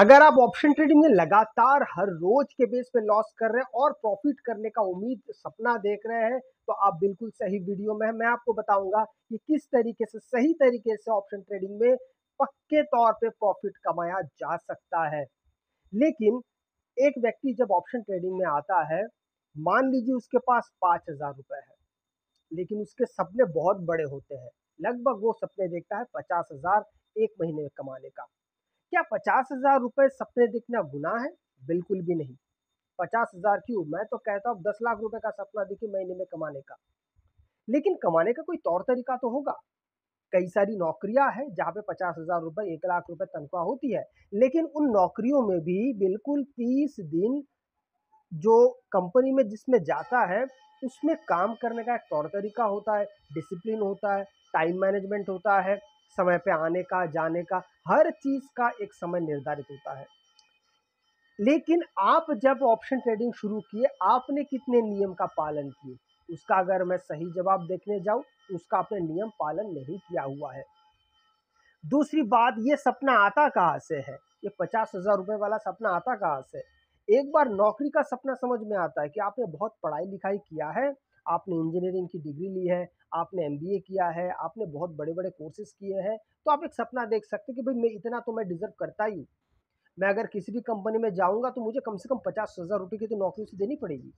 अगर आप option trading में लगातार हर रोज के बेस पे लॉस कर रहे हैं और प्रॉफिट करने का उम्मीद सपना देख रहे हैं तो आप बिल्कुल सही वीडियो में मैं आपको बताऊंगा कि किस तरीके से सही तरीके से ऑप्शन ट्रेडिंग में पक्के तौर पे प्रॉफिट कमाया जा सकता है लेकिन एक व्यक्ति जब ऑप्शन ट्रेडिंग में आता है मान लीजिए उसके पास पाँच हजार रुपये है लेकिन उसके सपने बहुत बड़े होते हैं लगभग वो सपने देखता है पचास हजार एक महीने में कमाने का क्या पचास हजार रुपये सपने देखना गुना है बिल्कुल भी नहीं पचास हजार क्यों मैं तो कहता हूँ दस लाख रुपए का सपना देखिए महीने में कमाने का लेकिन कमाने का कोई तौर तरीका तो होगा कई सारी नौकरियां हैं जहाँ पे पचास हजार रुपए एक लाख रुपए तनख्वाह होती है लेकिन उन नौकरियों में भी बिल्कुल तीस दिन जो कंपनी में जिसमें जाता है उसमें काम करने का एक तौर तरीका होता है डिसिप्लिन होता है टाइम मैनेजमेंट होता है समय पे आने का जाने का हर चीज़ का एक समय निर्धारित होता है लेकिन आप जब ऑप्शन ट्रेडिंग शुरू किए आपने कितने नियम का पालन किए उसका अगर मैं सही जवाब देखने जाऊं तो उसका आपने नियम पालन नहीं किया हुआ है दूसरी बात ये सपना आता कहाँ से है ये पचास हज़ार रुपये वाला सपना आता कहाँ से एक बार नौकरी का सपना समझ में आता है कि आपने बहुत पढ़ाई लिखाई किया है आपने इंजीनियरिंग की डिग्री ली है आपने एम किया है आपने बहुत बड़े बड़े कोर्सेज किए हैं तो आप एक सपना देख सकते कि भाई मैं इतना तो मैं डिज़र्व करता ही हूँ मैं अगर किसी भी कंपनी में जाऊँगा तो मुझे कम से कम पचास हज़ार रुपये की तो नौकरी उसे देनी पड़ेगी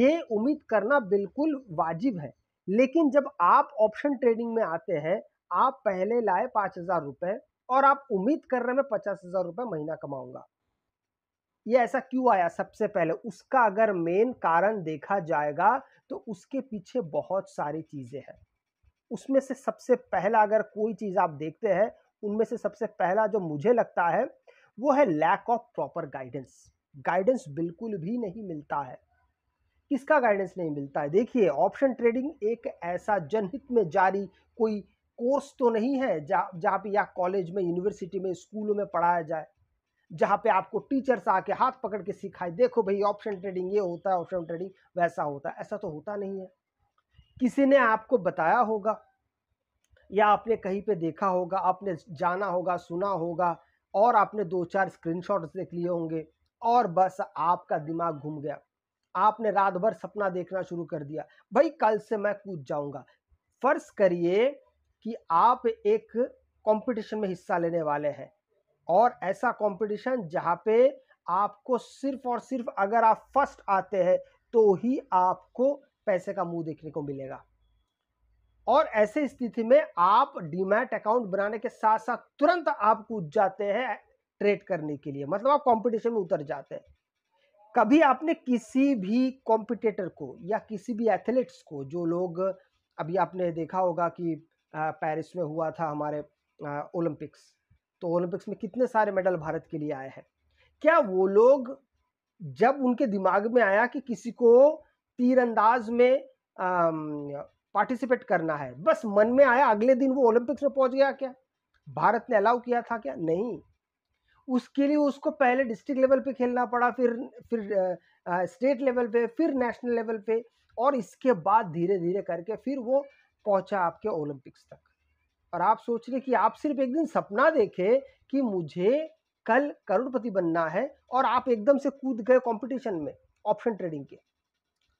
ये उम्मीद करना बिल्कुल वाजिब है लेकिन जब आप ऑप्शन ट्रेडिंग में आते हैं आप पहले लाए पाँच हज़ार रुपये और आप उम्मीद कर रहे हैं मैं पचास हज़ार रुपये महीना कमाऊँगा ये ऐसा क्यों आया सबसे पहले उसका अगर मेन कारण देखा जाएगा तो उसके पीछे बहुत सारी चीज़ें हैं उसमें से सबसे पहला अगर कोई चीज़ आप देखते हैं उनमें से सबसे पहला जो मुझे लगता है वो है lack of proper guidance guidance बिल्कुल भी नहीं मिलता है किसका गाइडेंस नहीं मिलता है देखिए ऑप्शन ट्रेडिंग एक ऐसा जनहित में जारी कोई कोर्स तो नहीं है जहाँ जहाँ पे या कॉलेज में यूनिवर्सिटी में स्कूलों में पढ़ाया जाए जहाँ पे आपको टीचर्स आके हाथ पकड़ के सिखाए देखो भाई ऑप्शन ट्रेडिंग ये होता है ऑप्शन ट्रेडिंग वैसा होता है ऐसा तो होता नहीं है किसी ने आपको बताया होगा या आपने कहीं पे देखा होगा आपने जाना होगा सुना होगा और आपने दो चार स्क्रीनशॉट्स देख लिए होंगे और बस आपका दिमाग घूम गया आपने रात भर सपना देखना शुरू कर दिया भाई कल से मैं कूद जाऊंगा फर्ज करिए कि आप एक कंपटीशन में हिस्सा लेने वाले हैं और ऐसा कंपटीशन जहाँ पे आपको सिर्फ और सिर्फ अगर आप फर्स्ट आते हैं तो ही आपको पैसे का मुंह देखने को मिलेगा और ऐसे स्थिति में आप डीमैट अकाउंट बनाने के साथ साथ तुरंत आप कूद जाते हैं ट्रेड करने के लिए मतलब आप कंपटीशन में उतर जाते हैं कभी आपने किसी भी कॉम्पिटेटर को या किसी भी एथलीट्स को जो लोग अभी आपने देखा होगा कि पेरिस में हुआ था हमारे ओलंपिक्स तो ओलंपिक्स में कितने सारे मेडल भारत के लिए आए हैं क्या वो लोग जब उनके दिमाग में आया कि किसी को तीरंदाज में पार्टिसिपेट करना है बस मन में आया अगले दिन वो ओलंपिक्स में पहुंच गया क्या भारत ने अलाउ किया था क्या नहीं उसके लिए उसको पहले डिस्ट्रिक्ट लेवल पे खेलना पड़ा फिर फिर स्टेट लेवल पे फिर नेशनल लेवल पे और इसके बाद धीरे धीरे करके फिर वो पहुंचा आपके ओलंपिक्स तक और आप सोच रहे कि आप सिर्फ एक दिन सपना देखे कि मुझे कल करोड़पति बनना है और आप एकदम से कूद गए कंपटीशन में ऑप्शन ट्रेडिंग के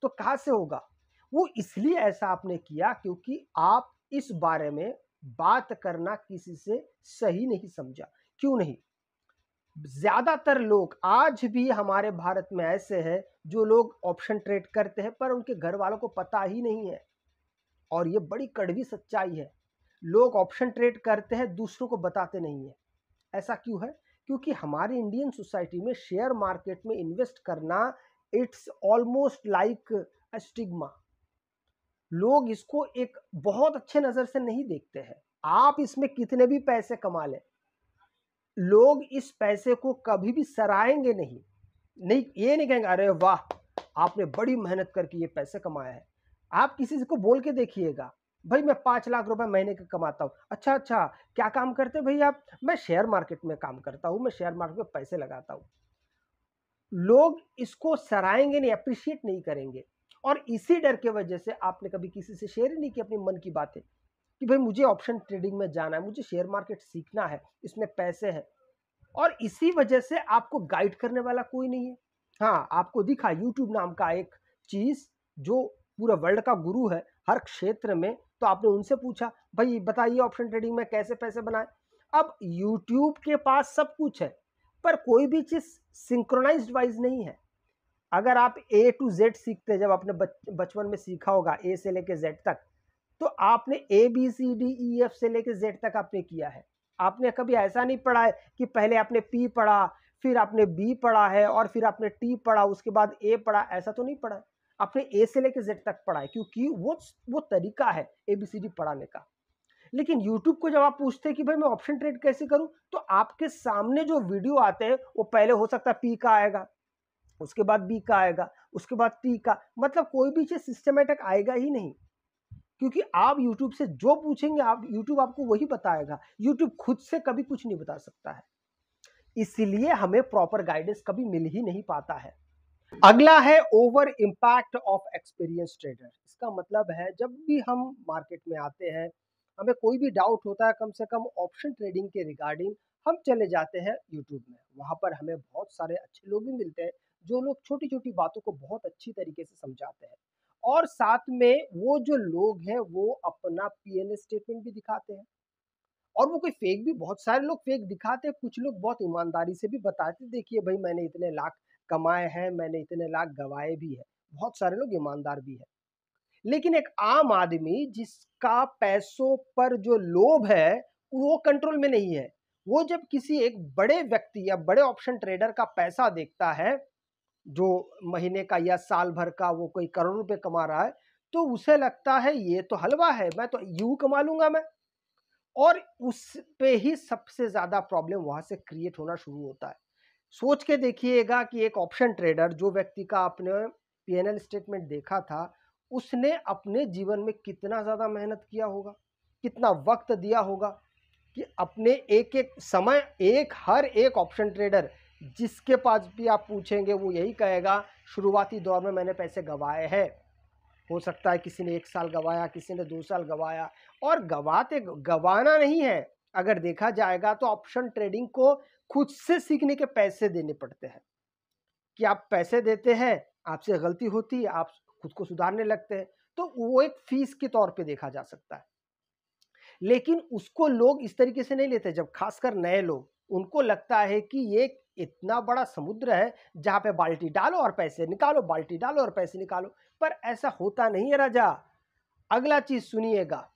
तो कहाँ से होगा वो इसलिए ऐसा आपने किया क्योंकि आप इस बारे में बात करना किसी से सही नहीं समझा क्यों नहीं ज़्यादातर लोग आज भी हमारे भारत में ऐसे हैं जो लोग ऑप्शन ट्रेड करते हैं पर उनके घर वालों को पता ही नहीं है और ये बड़ी कड़वी सच्चाई है लोग ऑप्शन ट्रेड करते हैं दूसरों को बताते नहीं है ऐसा क्यों है क्योंकि हमारी इंडियन सोसाइटी में शेयर मार्केट में इन्वेस्ट करना it's almost like a stigma लोग इसको एक बहुत अच्छे नज़र से नहीं देखते हैं आप इसमें कितने भी पैसे कमा लें लोग इस पैसे को कभी भी सराहेंगे नहीं नहीं ये नहीं कहेंगे अरे वाह आपने बड़ी मेहनत करके ये पैसे कमाया है आप किसी को बोल के देखिएगा भाई मैं पाँच लाख रुपए महीने के कमाता हूँ अच्छा अच्छा क्या काम करते भाई आप मैं शेयर मार्केट में काम करता हूँ मैं शेयर मार्केट में पैसे लगाता हूँ लोग इसको सराहेंगे नहीं अप्रिशिएट नहीं करेंगे और इसी डर के वजह से आपने कभी किसी से शेयर ही नहीं किया अपनी मन की बातें कि भाई मुझे ऑप्शन ट्रेडिंग में जाना है मुझे शेयर मार्केट सीखना है इसमें पैसे हैं और इसी वजह से आपको गाइड करने वाला कोई नहीं है हाँ आपको दिखा यूट्यूब नाम का एक चीज़ जो पूरा वर्ल्ड का गुरु है हर क्षेत्र में तो आपने उनसे पूछा भाई बताइए ऑप्शन ट्रेडिंग में कैसे पैसे बनाए अब यूट्यूब के पास सब कुछ है पर कोई भी चीज़ सिंक्रोनाइज वाइज नहीं है अगर आप ए टू जेड सीखते जब आपने बचपन में सीखा होगा ए से लेके जेड तक तो आपने A B C D E F से लेके जेड तक आपने किया है आपने कभी ऐसा नहीं पढ़ा है कि पहले आपने पी पढ़ा फिर आपने बी पढ़ा है और फिर आपने टी पढ़ा उसके बाद ए पढ़ा ऐसा तो नहीं पढ़ा आपने ए से लेकर जेड तक पढ़ा है क्योंकि वो वो तरीका है ए बी सी डी पढ़ाने का लेकिन यूट्यूब को जब आप पूछते हैं कि भाई मैं ऑप्शन ट्रेड कैसे करूं तो आपके सामने जो वीडियो आते हैं वो पहले हो सकता है पी का आएगा उसके बाद बी का आएगा उसके बाद टी का मतलब कोई भी चीज़ सिस्टमेटिक आएगा ही नहीं क्योंकि आप यूट्यूब से जो पूछेंगे आप यूट्यूब आपको वही बताएगा यूट्यूब खुद से कभी कुछ नहीं बता सकता है इसलिए हमें प्रॉपर गाइडेंस कभी मिल ही नहीं पाता है अगला है over impact of experience trader इसका मतलब है जब भी हम मार्केट में आते हैं हमें कोई भी डाउट होता है कम से कम ऑप्शन ट्रेडिंग के रिगार्डिंग हम चले जाते हैं यूट्यूब में वहाँ पर हमें बहुत सारे अच्छे लोग भी मिलते हैं जो लोग छोटी छोटी बातों को बहुत अच्छी तरीके से समझाते हैं और साथ में वो जो लोग हैं वो अपना पी स्टेटमेंट भी दिखाते हैं और वो कोई फेक भी बहुत सारे लोग फेक दिखाते हैं कुछ लोग बहुत ईमानदारी से भी बताते देखिए भाई मैंने इतने लाख कमाए हैं मैंने इतने लाख गवाए भी है बहुत सारे लोग ईमानदार भी है लेकिन एक आम आदमी जिसका पैसों पर जो लोभ है वो कंट्रोल में नहीं है वो जब किसी एक बड़े व्यक्ति या बड़े ऑप्शन ट्रेडर का पैसा देखता है जो महीने का या साल भर का वो कोई करोड़ रुपए कमा रहा है तो उसे लगता है ये तो हलवा है मैं तो यू कमा लूंगा मैं और उस पे ही सबसे ज़्यादा प्रॉब्लम वहां से क्रिएट होना शुरू होता है सोच के देखिएगा कि एक ऑप्शन ट्रेडर जो व्यक्ति का आपने पीएनएल स्टेटमेंट देखा था उसने अपने जीवन में कितना ज़्यादा मेहनत किया होगा कितना वक्त दिया होगा कि अपने एक एक समय एक हर एक ऑप्शन ट्रेडर जिसके पास भी आप पूछेंगे वो यही कहेगा शुरुआती दौर में मैंने पैसे गंवाए हैं हो सकता है किसी ने एक साल गंवाया किसी ने दो साल गंवाया और गवाते गंवाना नहीं है अगर देखा जाएगा तो ऑप्शन ट्रेडिंग को खुद से सीखने के पैसे देने पड़ते हैं कि आप पैसे देते हैं आपसे गलती होती है आप खुद को सुधारने लगते हैं तो वो एक फीस के तौर पे देखा जा सकता है लेकिन उसको लोग इस तरीके से नहीं लेते जब खासकर नए लोग उनको लगता है कि ये इतना बड़ा समुद्र है जहाँ पे बाल्टी डालो और पैसे निकालो बाल्टी डालो और पैसे निकालो पर ऐसा होता नहीं है राजा अगला चीज़ सुनिएगा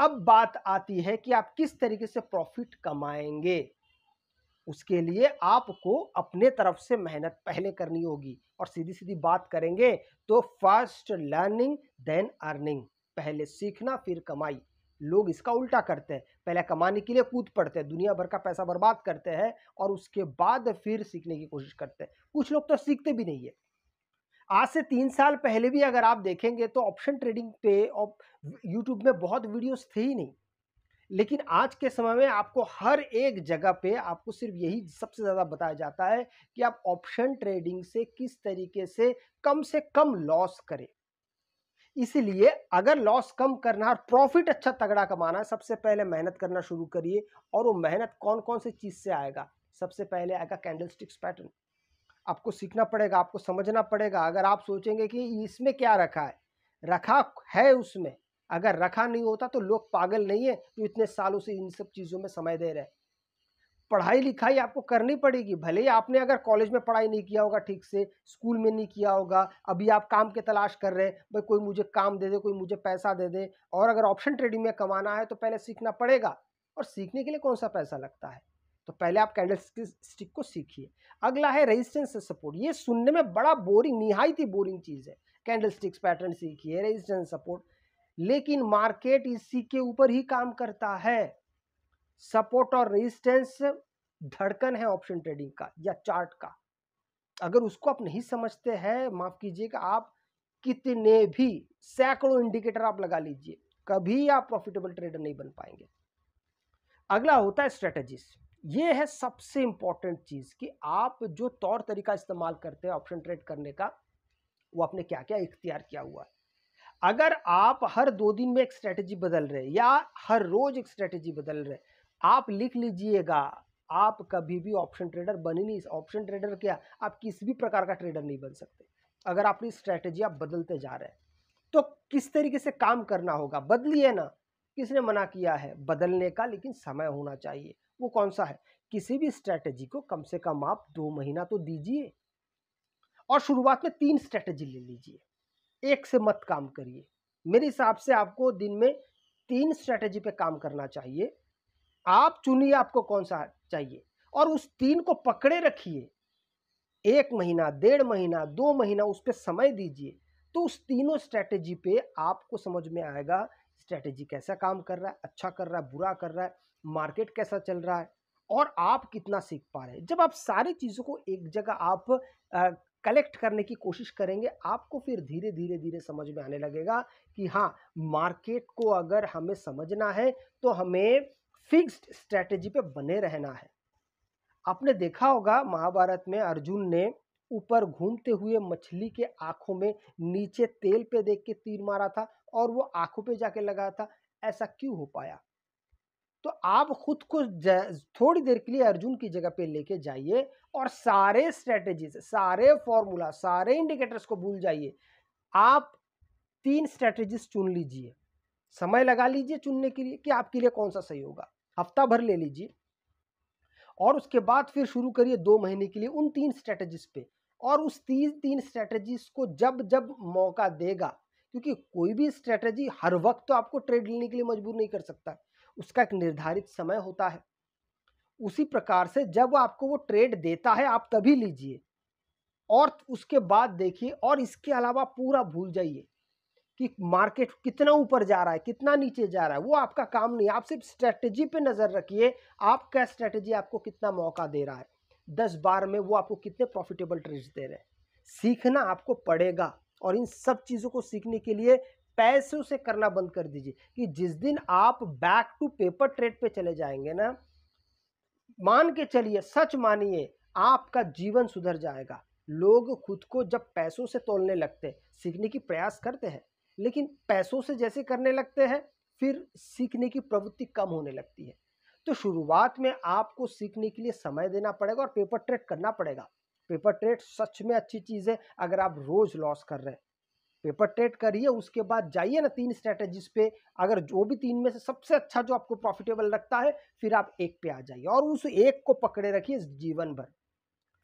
अब बात आती है कि आप किस तरीके से प्रॉफिट कमाएंगे उसके लिए आपको अपने तरफ से मेहनत पहले करनी होगी और सीधी सीधी बात करेंगे तो फर्स्ट लर्निंग देन अर्निंग पहले सीखना फिर कमाई लोग इसका उल्टा करते हैं पहले कमाने के लिए कूद पड़ते हैं दुनिया भर का पैसा बर्बाद करते हैं और उसके बाद फिर सीखने की कोशिश करते हैं कुछ लोग तो सीखते भी नहीं है आज से तीन साल पहले भी अगर आप देखेंगे तो ऑप्शन ट्रेडिंग पे और यूट्यूब में बहुत वीडियोस थे ही नहीं लेकिन आज के समय में आपको हर एक जगह पे आपको सिर्फ यही सबसे ज़्यादा बताया जाता है कि आप ऑप्शन ट्रेडिंग से किस तरीके से कम से कम लॉस करें इसलिए अगर लॉस कम करना और प्रॉफिट अच्छा तगड़ा कमाना है सबसे पहले मेहनत करना शुरू करिए और वो मेहनत कौन कौन से चीज़ से आएगा सबसे पहले आएगा कैंडलस्टिक्स पैटर्न आपको सीखना पड़ेगा आपको समझना पड़ेगा अगर आप सोचेंगे कि इसमें क्या रखा है रखा है उसमें अगर रखा नहीं होता तो लोग पागल नहीं है जो इतने सालों से इन सब चीज़ों में समय दे रहे हैं पढ़ाई लिखाई आपको करनी पड़ेगी भले ही आपने अगर कॉलेज में पढ़ाई नहीं किया होगा ठीक से स्कूल में नहीं किया होगा अभी आप काम के तलाश कर रहे हैं भाई कोई मुझे काम दे दे कोई मुझे पैसा दे दे और अगर ऑप्शन ट्रेडिंग में कमाना है तो पहले सीखना पड़ेगा और सीखने के लिए कौन सा पैसा लगता है तो पहले आप कैंडल स्टिक को सीखिए अगला है रेजिस्टेंस से सपोर्ट ये सुनने में बड़ा बोरिंग निहायत ही बोरिंग चीज़ है कैंडल स्टिक्स पैटर्न सीखिए रेजिस्टेंस सपोर्ट लेकिन मार्केट इसी के ऊपर ही काम करता है सपोर्ट और रेजिस्टेंस धड़कन है ऑप्शन ट्रेडिंग का या चार्ट का अगर उसको आप नहीं समझते हैं माफ़ कीजिएगा आप कितने भी सैकड़ों इंडिकेटर आप लगा लीजिए कभी आप प्रॉफिटेबल ट्रेडर नहीं बन पाएंगे अगला होता है स्ट्रेटजिस्ट ये है सबसे इंपॉर्टेंट चीज़ कि आप जो तौर तरीका इस्तेमाल करते हैं ऑप्शन ट्रेड करने का वो आपने क्या क्या इख्तियार किया हुआ है अगर आप हर दो दिन में एक स्ट्रेटजी बदल रहे या हर रोज़ एक स्ट्रेटजी बदल रहे आप लिख लीजिएगा आप कभी भी ऑप्शन ट्रेडर बन ही नहीं ऑप्शन ट्रेडर क्या आप किसी भी प्रकार का ट्रेडर नहीं बन सकते अगर आपकी स्ट्रेटजी आप बदलते जा रहे हैं तो किस तरीके से काम करना होगा बदलिए ना किसने मना किया है बदलने का लेकिन समय होना चाहिए वो कौन सा है किसी भी स्ट्रैटेजी को कम से कम आप दो महीना तो दीजिए और शुरुआत में तीन स्ट्रैटेजी ले लीजिए एक से मत काम करिए मेरे हिसाब से आपको दिन में तीन स्ट्रैटेजी पे काम करना चाहिए आप चुनिए आपको कौन सा चाहिए और उस तीन को पकड़े रखिए एक महीना डेढ़ महीना दो महीना उस पर समय दीजिए तो उस तीनों स्ट्रैटेजी पे आपको समझ में आएगा स्ट्रैटेजी कैसा काम कर रहा है अच्छा कर रहा है बुरा कर रहा है मार्केट कैसा चल रहा है और आप कितना सीख पा रहे हैं जब आप सारी चीज़ों को एक जगह आप आ, कलेक्ट करने की कोशिश करेंगे आपको फिर धीरे धीरे धीरे समझ में आने लगेगा कि हाँ मार्केट को अगर हमें समझना है तो हमें फिक्स्ड स्ट्रेटजी पे बने रहना है आपने देखा होगा महाभारत में अर्जुन ने ऊपर घूमते हुए मछली के आँखों में नीचे तेल पे देख के तीर मारा था और वो आँखों पे जाके लगा था ऐसा क्यों हो पाया तो आप खुद को थोड़ी देर के लिए अर्जुन की जगह पे लेके जाइए और सारे स्ट्रेटजीज सारे फॉर्मूला सारे इंडिकेटर्स को भूल जाइए आप तीन स्ट्रेटजीज चुन लीजिए समय लगा लीजिए चुनने के लिए कि आपके लिए कौन सा सही होगा हफ्ता भर ले लीजिए और उसके बाद फिर शुरू करिए दो महीने के लिए उन तीन स्ट्रेटेजीज पे और उस तीन तीन स्ट्रेटेजीज को जब जब मौका देगा क्योंकि कोई भी स्ट्रेटेजी हर वक्त तो आपको ट्रेड लेने के लिए मजबूर नहीं कर सकता उसका एक निर्धारित समय होता है उसी प्रकार से जब आपको वो ट्रेड देता है आप तभी लीजिए और उसके बाद देखिए और इसके अलावा पूरा भूल जाइए कि मार्केट कितना ऊपर जा रहा है कितना नीचे जा रहा है वो आपका काम नहीं आप सिर्फ स्ट्रेटजी पे नज़र रखिए आपका स्ट्रेटजी आपको कितना मौका दे रहा है दस बार में वो आपको कितने प्रॉफिटेबल ट्रेड्स दे रहे हैं सीखना आपको पड़ेगा और इन सब चीज़ों को सीखने के लिए पैसों से करना बंद कर दीजिए कि जिस दिन आप बैक टू पेपर ट्रेड पे चले जाएंगे ना मान के चलिए सच मानिए आपका जीवन सुधर जाएगा लोग खुद को जब पैसों से तोलने लगते सीखने की प्रयास करते हैं लेकिन पैसों से जैसे करने लगते हैं फिर सीखने की प्रवृत्ति कम होने लगती है तो शुरुआत में आपको सीखने के लिए समय देना पड़ेगा और पेपर ट्रेड करना पड़ेगा पेपर ट्रेड सच में अच्छी चीज़ है अगर आप रोज़ लॉस कर रहे हैं पेपर ट्रेड करिए उसके बाद जाइए ना तीन स्ट्रेटेजीज पे अगर जो भी तीन में से सबसे अच्छा जो आपको प्रॉफिटेबल लगता है फिर आप एक पे आ जाइए और उस एक को पकड़े रखिए जीवन भर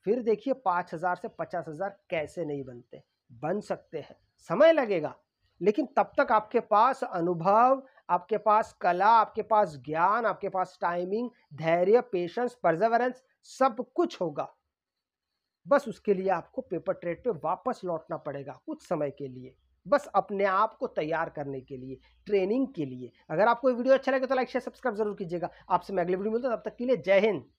फिर देखिए पाँच हज़ार से पचास हज़ार कैसे नहीं बनते बन सकते हैं समय लगेगा लेकिन तब तक आपके पास अनुभव आपके पास कला आपके पास ज्ञान आपके पास टाइमिंग धैर्य पेशेंस परजेवरेंस सब कुछ होगा बस उसके लिए आपको पेपर ट्रेड पे वापस लौटना पड़ेगा कुछ समय के लिए बस अपने आप को तैयार करने के लिए ट्रेनिंग के लिए अगर आपको वीडियो अच्छा लगे तो लाइक शेयर सब्सक्राइब जरूर कीजिएगा आपसे मैं अगले वीडियो मिलता हूँ तब तक के लिए जय हिंद